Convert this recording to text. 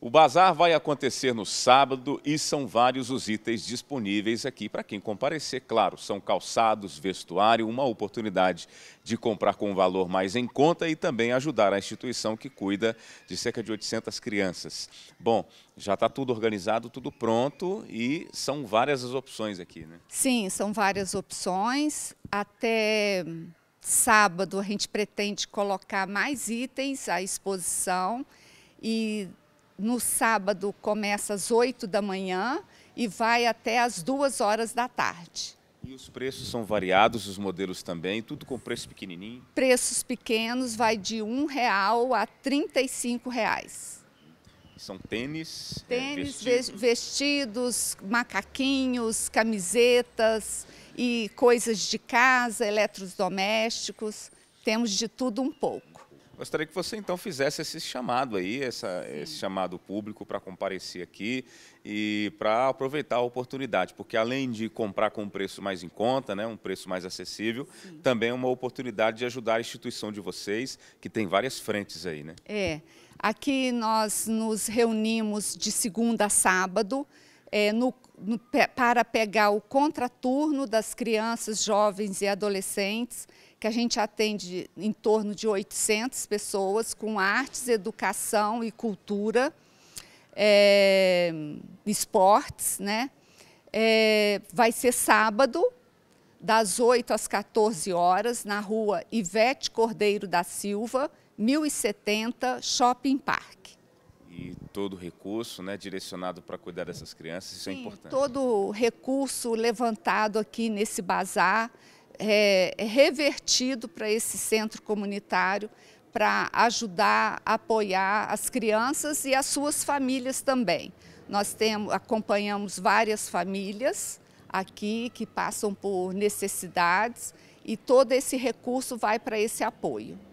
O bazar vai acontecer no sábado e são vários os itens disponíveis aqui para quem comparecer. Claro, são calçados, vestuário, uma oportunidade de comprar com um valor mais em conta e também ajudar a instituição que cuida de cerca de 800 crianças. Bom, já está tudo organizado, tudo pronto e são várias as opções aqui, né? Sim, são várias opções. Até sábado a gente pretende colocar mais itens à exposição e no sábado começa às 8 da manhã e vai até às 2 horas da tarde. E os preços são variados, os modelos também, tudo com preço pequenininho? Preços pequenos, vai de R$ real a R$ reais. São tênis? É, tênis, é, vestidos. vestidos, macaquinhos, camisetas e coisas de casa, eletrodomésticos. Temos de tudo um pouco. Gostaria que você então fizesse esse chamado aí, essa, esse chamado público para comparecer aqui e para aproveitar a oportunidade, porque além de comprar com um preço mais em conta, né, um preço mais acessível, Sim. também é uma oportunidade de ajudar a instituição de vocês, que tem várias frentes aí, né? É. Aqui nós nos reunimos de segunda a sábado é, no para pegar o contraturno das crianças, jovens e adolescentes, que a gente atende em torno de 800 pessoas com artes, educação e cultura, é, esportes, né? É, vai ser sábado, das 8 às 14 horas, na rua Ivete Cordeiro da Silva, 1070, Shopping Park todo recurso né, direcionado para cuidar dessas crianças, isso é Sim, é importante. Todo recurso levantado aqui nesse bazar é, é revertido para esse centro comunitário para ajudar, apoiar as crianças e as suas famílias também. Nós temos, acompanhamos várias famílias aqui que passam por necessidades e todo esse recurso vai para esse apoio.